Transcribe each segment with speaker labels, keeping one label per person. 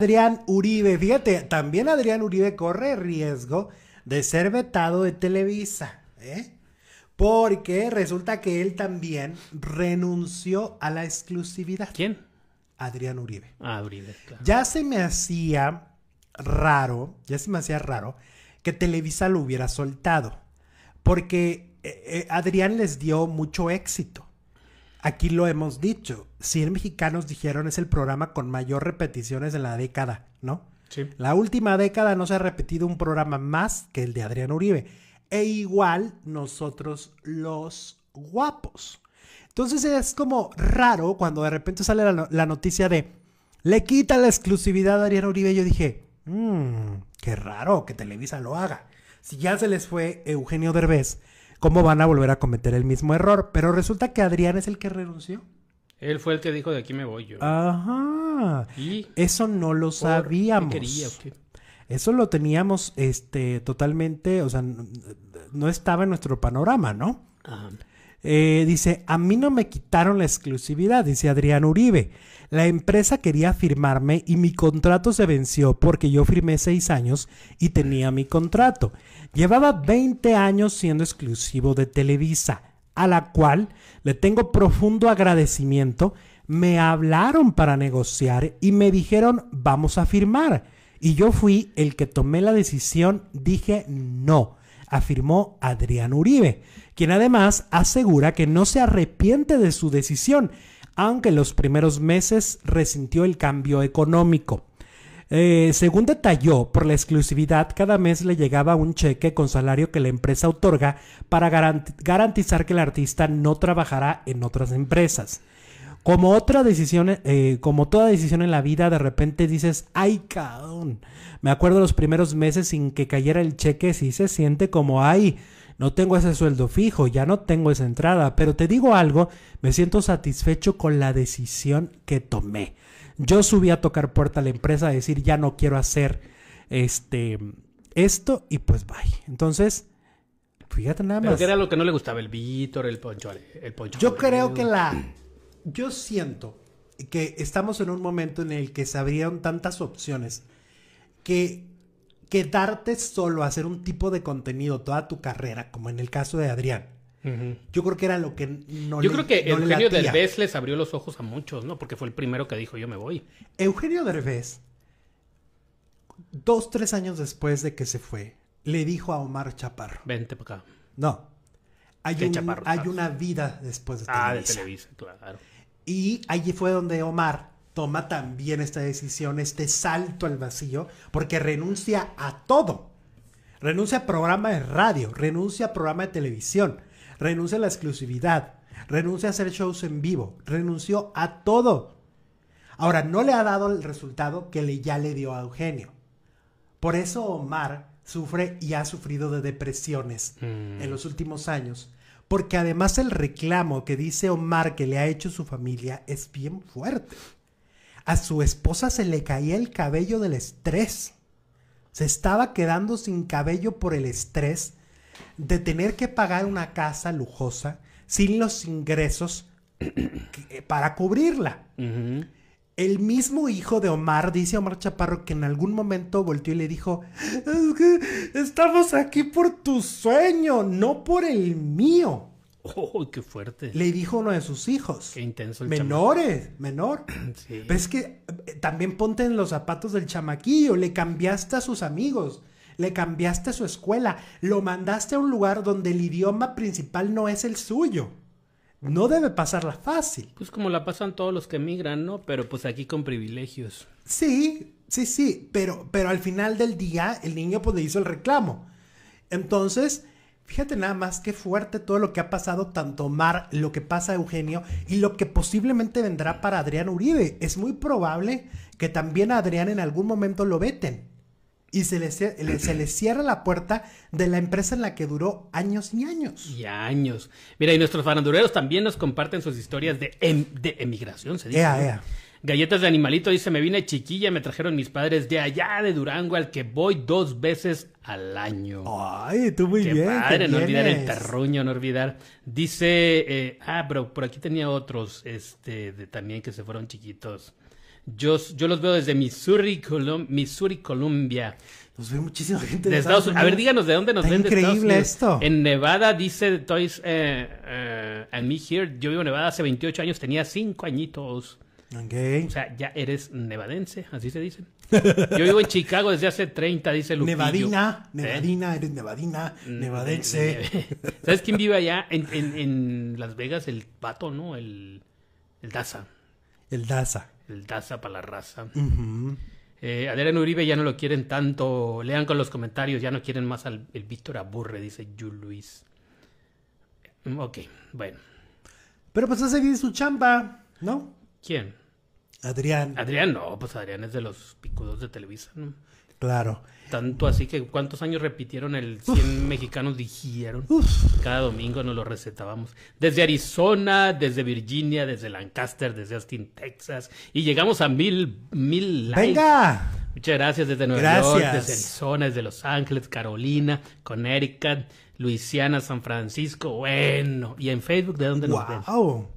Speaker 1: Adrián Uribe, fíjate, también Adrián Uribe corre riesgo de ser vetado de Televisa, ¿eh? Porque resulta que él también renunció a la exclusividad. ¿Quién? Adrián Uribe. Ah, ya se me hacía raro, ya se me hacía raro que Televisa lo hubiera soltado, porque eh, eh, Adrián les dio mucho éxito. Aquí lo hemos dicho, 100 mexicanos dijeron es el programa con mayor repeticiones en la década, ¿no? Sí. La última década no se ha repetido un programa más que el de Adrián Uribe. E igual nosotros los guapos. Entonces es como raro cuando de repente sale la, noticia de le quita la exclusividad a Adrián Uribe. Yo dije, mm, qué raro que Televisa lo haga. Si ya se les fue Eugenio Derbez, cómo van a volver a cometer el mismo error. Pero resulta que Adrián es el que
Speaker 2: renunció. Él fue el que dijo de aquí me voy yo.
Speaker 1: Ajá. ¿Y? Eso no lo sabíamos. Eso lo teníamos este totalmente, o sea, no estaba en nuestro panorama, ¿no? Ajá. Eh, dice, a mí no me quitaron la exclusividad, dice Adrián Uribe. La empresa quería firmarme y mi contrato se venció porque yo firmé seis años y tenía mi contrato. Llevaba 20 años siendo exclusivo de Televisa, a la cual le tengo profundo agradecimiento. Me hablaron para negociar y me dijeron, vamos a firmar. Y yo fui el que tomé la decisión, dije no afirmó Adrián Uribe, quien además asegura que no se arrepiente de su decisión, aunque en los primeros meses resintió el cambio económico. Eh, según detalló, por la exclusividad cada mes le llegaba un cheque con salario que la empresa otorga para garantizar que el artista no trabajará en otras empresas. Como otra decisión, eh, como toda decisión en la vida, de repente dices, ay, cabrón. Me acuerdo los primeros meses sin que cayera el cheque, sí se siente como, ay, no tengo ese sueldo fijo, ya no tengo esa entrada. Pero te digo algo, me siento satisfecho con la decisión que tomé. Yo subí a tocar puerta a la empresa a decir, ya no quiero hacer este, esto y pues bye. Entonces... Fíjate nada más. Pero
Speaker 2: era lo que no le gustaba, el Víctor, el Poncho. El poncho Yo creo que la
Speaker 1: yo siento que estamos en un momento en el que se abrieron tantas opciones que quedarte solo a hacer un tipo de contenido toda tu carrera, como en el caso de Adrián, yo creo que era lo que no Yo creo que Eugenio Derbez
Speaker 2: les abrió los ojos a muchos, ¿no? Porque fue el primero que dijo, yo me voy.
Speaker 1: Eugenio Derbez, dos, tres años después de que se fue, le dijo a Omar Chaparro.
Speaker 2: Vente para acá. No. Hay, hay una vida después de Televisa. Ah, de Televisa, claro.
Speaker 1: Y allí fue donde Omar toma también esta decisión, este salto al vacío, porque renuncia a todo. Renuncia a programa de radio, renuncia a programa de televisión, renuncia a la exclusividad, renuncia a hacer shows en vivo, renunció a todo. Ahora, no le ha dado el resultado que le, ya le dio a Eugenio. Por eso Omar sufre y ha sufrido de depresiones mm. en los últimos años porque además el reclamo que dice Omar que le ha hecho su familia es bien fuerte. A su esposa se le caía el cabello del estrés. Se estaba quedando sin cabello por el estrés de tener que pagar una casa lujosa sin los ingresos eh, para cubrirla. El mismo hijo de Omar dice Omar Chaparro que en algún momento volteó y le dijo, estamos aquí por tu sueño, no por el mío.
Speaker 2: ¡Oh, qué fuerte! Le
Speaker 1: dijo uno de sus hijos.
Speaker 2: ¡Qué intenso el Menores,
Speaker 1: menor. ¿Ves que eh, también ponte en los zapatos del chamaquillo, le cambiaste a sus amigos, le cambiaste a su escuela, lo mandaste a un lugar donde el idioma principal no es el suyo. No debe pasarla
Speaker 2: fácil. Pues como la pasan todos los que emigran, ¿no? Pero pues aquí con privilegios.
Speaker 1: Sí, sí, sí, pero, pero al final del día el niño pues le hizo el reclamo. Entonces, fíjate nada más qué fuerte todo lo que ha pasado tanto Mar, lo que pasa a Eugenio y lo que posiblemente vendrá para Adrián Uribe. Es muy probable que también a Adrián en algún momento lo veten y se le, se cierra la puerta de la empresa en la
Speaker 2: que duró años y años. Y años. Mira, y nuestros farandureros también nos comparten sus historias de, em, de emigración, se dice. Galletas de animalito dice, me vine chiquilla, me trajeron mis padres de allá de Durango, al que voy dos veces al año. Ay, tú muy bien. Padre, no olvidar el terruño, no olvidar. Dice, eh, ah, pero por aquí tenía otros, este, de, también que se fueron chiquitos. Yo, yo los veo desde Missouri, Colombia. Missouri Columbia. Nos ve muchísima gente de, Estados, Unidos. A ver, díganos de dónde nos ven. Increíble esto. En Nevada dice Toys eh, eh, and Me Here. Yo vivo en Nevada hace 28 años, tenía 5 añitos. Okay. O sea, ya eres nevadense, así se dice. Yo vivo en Chicago desde hace 30, dice Lupillo. Nevadina, ¿Eh? nevadina,
Speaker 1: eres nevadina, mm, nevadense.
Speaker 2: ¿Sabes quién vive allá? En, en, en Las Vegas, el pato, ¿no? El, el Daza. El Daza el Daza para la raza. Eh, Adrián Uribe ya no lo quieren tanto. Lean con los comentarios, ya no quieren más al el Víctor Aburre, dice Jul Luis. Mm, ok, bueno.
Speaker 1: Pero pues hace bien su chamba, ¿no?
Speaker 2: ¿Quién? Adrián. Adrián, no, pues Adrián es de los picudos de Televisa, ¿no? Claro. Tanto así que cuántos años repitieron el 100 mexicanos dijeron. Uf. Cada domingo nos lo recetábamos. Desde Arizona, desde Virginia, desde Lancaster, desde Austin, Texas. Y llegamos a mil, mil likes. ¡Venga! Muchas gracias desde Nueva gracias. York, desde Arizona, desde Los Ángeles, Carolina, Connecticut, Luisiana, San Francisco. Bueno, y en Facebook, ¿de dónde nos
Speaker 1: wow.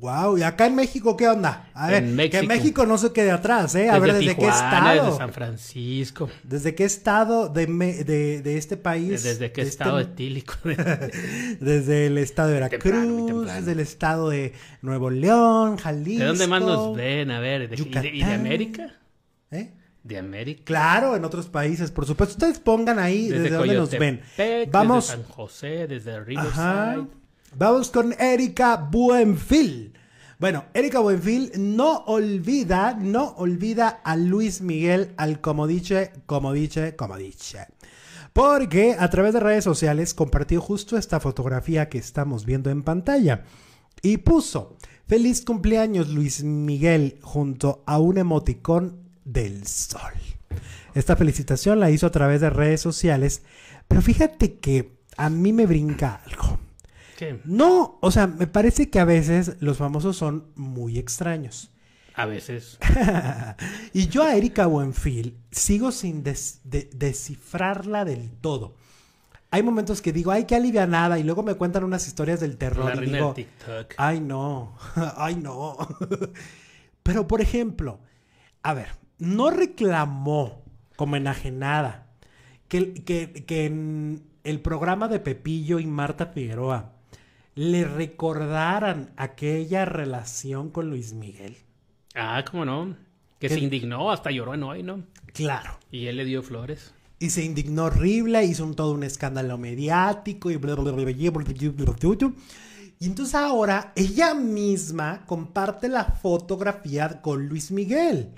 Speaker 1: Wow, ¿y acá en México qué onda? A ver, en México. que México no se quede atrás, ¿eh? A ver, ¿desde qué estado? Desde
Speaker 2: San Francisco.
Speaker 1: ¿Desde qué estado de, este país? ¿Desde qué este estado de
Speaker 2: etílico?
Speaker 1: desde el estado de Veracruz, desde el estado de Nuevo León, Jalisco. ¿De dónde más nos ven? A ver, ¿de, ¿y de América?
Speaker 2: ¿Eh? De
Speaker 1: América. Claro, en otros países, por supuesto. Ustedes pongan ahí desde, dónde nos ven. Vamos. Desde
Speaker 2: San José, desde Riverside.
Speaker 1: Vamos con Erika Buenfil. Bueno, Erika Buenfil no olvida, no olvida a Luis Miguel al como dice, como dice, como Porque a través de redes sociales compartió justo esta fotografía que estamos viendo en pantalla. Y puso, feliz cumpleaños Luis Miguel junto a un emoticón del sol. Esta felicitación la hizo a través de redes sociales. Pero fíjate que a mí me brinca algo. No, o sea, me parece que a veces los famosos son muy extraños.
Speaker 2: A veces.
Speaker 1: y yo a Erika Buenfil sigo sin descifrarla del todo. Hay momentos que digo, ay, qué nada, y luego me cuentan unas historias del terror. y digo, Ay, no, ay, no. Pero, por ejemplo, a ver, no reclamó como enajenada que, que en el programa de Pepillo y Marta Figueroa le recordaran aquella relación con Luis Miguel.
Speaker 2: Ah, cómo no. Que, se indignó, hasta lloró en hoy, ¿no? Claro. Y él le dio flores.
Speaker 1: Y se indignó horrible, hizo todo un escándalo mediático y bla, bla, bla, Y entonces ahora ella misma comparte la fotografía con Luis Miguel.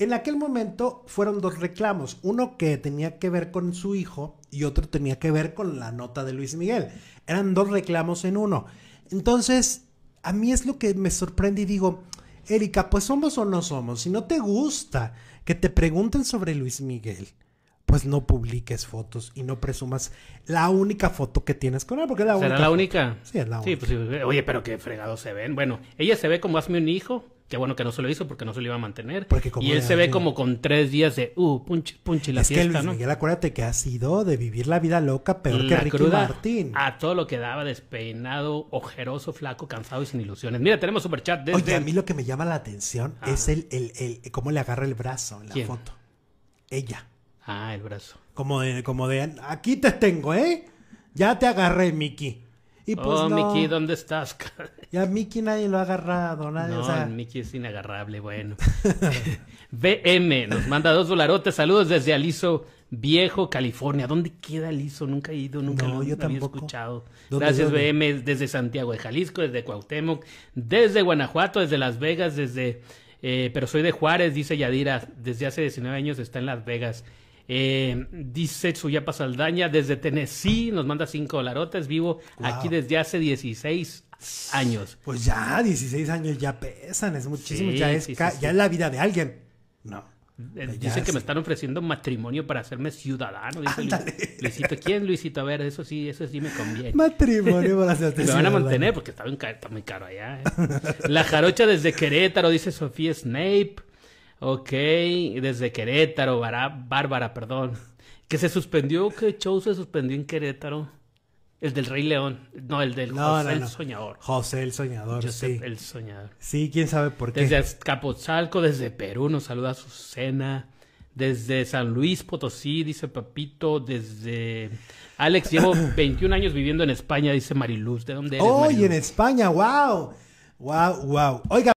Speaker 1: En aquel momento fueron dos reclamos, uno que tenía que ver con su hijo y otro tenía que ver con la nota de Luis Miguel. Eran dos reclamos en uno. Entonces, a mí es lo que me sorprende y digo, Erika, pues somos o no somos. Si no te gusta que te pregunten sobre Luis Miguel, pues no publiques fotos y no presumas la única foto que tienes con él, porque es la única. la única? Sí, es la pues,
Speaker 2: única. oye, pero qué fregados se ven. Bueno, ella se ve como hazme un hijo. Qué bueno que no se lo hizo porque no se lo iba a mantener. y él se ve como con tres días de, uh,
Speaker 1: punche, punche la es que Luis ¿no? Miguel, acuérdate que ha sido de vivir la vida loca peor que Ricky Martín.
Speaker 2: A todo lo que daba, despeinado, ojeroso, flaco, cansado y sin ilusiones. Mira, tenemos superchat desde... Oye, a mí
Speaker 1: lo que me llama la atención es el, el, el, cómo le agarra el brazo en la foto. Ella.
Speaker 2: Ah, el brazo.
Speaker 1: Como de, como de, aquí te tengo, ¿eh? Ya te agarré, Mickey. Pues oh, Mickey, ¿dónde
Speaker 2: estás? ya Mickey nadie lo ha agarrado, nadie. No, o Mickey es inagarrable, bueno. BM nos manda dos dolarotes. Saludos desde Aliso Viejo, California. ¿Dónde queda Aliso? Nunca he ido, nunca no, lo escuchado. Gracias, BM, desde Santiago de Jalisco, desde Cuauhtémoc, desde Guanajuato, desde Las Vegas, desde. Eh, pero soy de Juárez, dice Yadira. Desde hace 19 años está en Las Vegas. Eh, dice Tsuyapa Saldaña, desde Tennessee, nos manda cinco dolarotes, vivo aquí desde hace 16 años. Pues ya,
Speaker 1: 16 años ya pesan, es muchísimo, ya, es ya la vida de alguien.
Speaker 2: No. Eh, pues dice que me están ofreciendo matrimonio para hacerme ciudadano. Dice Luisito, ¿quién Luisito? A ver, eso sí, eso sí me conviene. Matrimonio para hacerte Me van a mantener porque está, muy caro allá. ¿eh? La jarocha desde Querétaro, dice Sofía Snape. Ok, desde Querétaro, Bárbara, perdón. Que se suspendió, que show se suspendió en Querétaro. El del Rey León, no, el del José el Soñador. José el Soñador, José sí. el Soñador.
Speaker 1: Sí, quién sabe por qué. Desde
Speaker 2: Azcapotzalco, desde Perú, nos saluda Azucena. Desde San Luis Potosí, dice Papito. Desde. Alex, llevo 21 años viviendo en España, dice Mariluz. ¿De dónde eres? ¡Oh, en
Speaker 1: España! ¡Wow! ¡Wow, wow! Oiga.